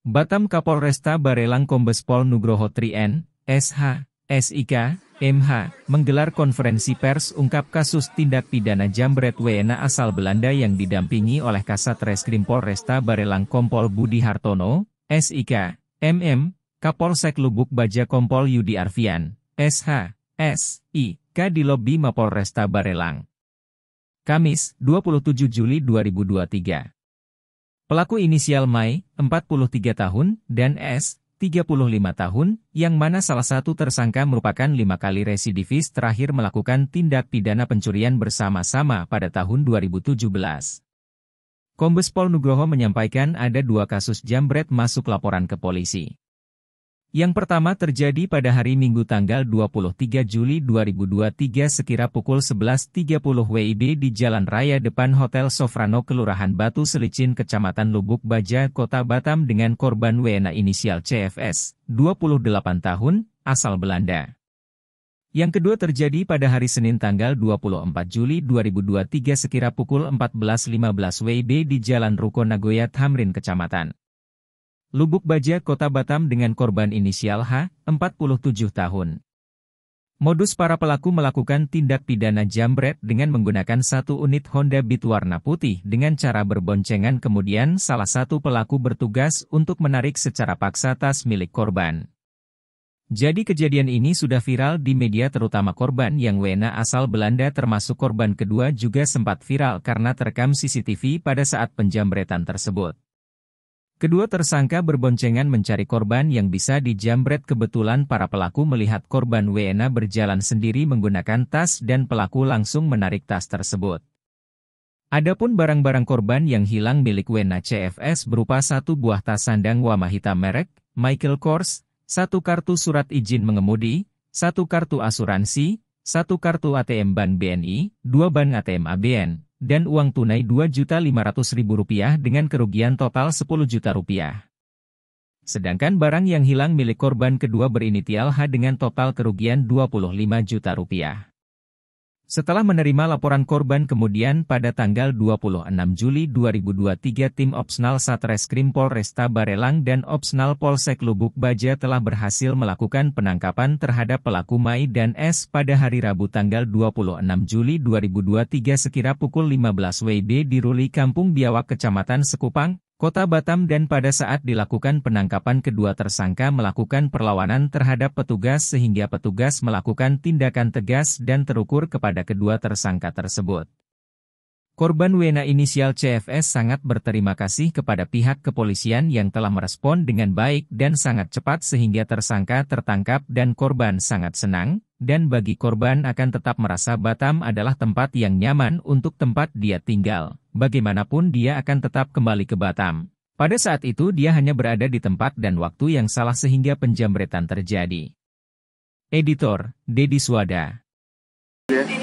Batam Kapolresta Barelang Kombes Pol Nugroho Trien, SH, SIK, MH, menggelar konferensi pers ungkap kasus tindak pidana jambret Wena asal Belanda yang didampingi oleh Kasat Reskrim Polresta Barelang Kompol Budi Hartono, SIK, MM, Kapolsek Lubuk Baja Kompol Yudi Arfian, SH, SIK di lobi Mapolresta Barelang. Kamis, 27 Juli 2023. Pelaku inisial Mai, 43 tahun, dan S, 35 tahun, yang mana salah satu tersangka merupakan lima kali residivis terakhir melakukan tindak pidana pencurian bersama-sama pada tahun 2017. Kombes Pol Nugroho menyampaikan ada dua kasus jambret masuk laporan ke polisi. Yang pertama terjadi pada hari Minggu tanggal 23 Juli 2023 sekira pukul 11.30 WIB di Jalan Raya depan Hotel Sofrano Kelurahan Batu Selicin Kecamatan Lubuk Baja Kota Batam dengan korban WNA inisial CFS, 28 tahun, asal Belanda. Yang kedua terjadi pada hari Senin tanggal 24 Juli 2023 sekira pukul 14.15 WIB di Jalan Ruko Nagoya Tamrin Kecamatan Lubuk Baja Kota Batam dengan korban inisial H, 47 tahun. Modus para pelaku melakukan tindak pidana jambret dengan menggunakan satu unit Honda Beat warna putih dengan cara berboncengan kemudian salah satu pelaku bertugas untuk menarik secara paksa tas milik korban. Jadi kejadian ini sudah viral di media terutama korban yang Wena asal Belanda termasuk korban kedua juga sempat viral karena terekam CCTV pada saat penjambretan tersebut. Kedua tersangka berboncengan mencari korban yang bisa dijambret kebetulan para pelaku melihat korban WNA berjalan sendiri menggunakan tas dan pelaku langsung menarik tas tersebut. Adapun barang-barang korban yang hilang milik WNA CFS berupa satu buah tas sandang Wama hitam merek, Michael Kors, satu kartu surat izin mengemudi, satu kartu asuransi, satu kartu ATM Ban BNI, dua ban ATM ABN, dan uang tunai Rp2.500.000 dengan kerugian total rp 10000000 juta. Rupiah. Sedangkan barang yang hilang milik korban kedua berinisial H dengan total kerugian rp lima juta. Rupiah. Setelah menerima laporan korban kemudian pada tanggal 26 Juli 2023 tim Opsnal Satreskrim Polresta Barelang dan Opsnal Polsek Lubuk Baja telah berhasil melakukan penangkapan terhadap pelaku Mai dan S pada hari Rabu tanggal 26 Juli 2023 sekira pukul 15 WIB di Ruli Kampung Biawak Kecamatan Sekupang, Kota Batam dan pada saat dilakukan penangkapan kedua tersangka melakukan perlawanan terhadap petugas sehingga petugas melakukan tindakan tegas dan terukur kepada kedua tersangka tersebut. Korban Wena inisial CFS sangat berterima kasih kepada pihak kepolisian yang telah merespon dengan baik dan sangat cepat sehingga tersangka tertangkap dan korban sangat senang, dan bagi korban akan tetap merasa Batam adalah tempat yang nyaman untuk tempat dia tinggal. Bagaimanapun dia akan tetap kembali ke Batam. Pada saat itu dia hanya berada di tempat dan waktu yang salah sehingga penjamretan terjadi. Editor, Dedi Suwada. Yeah.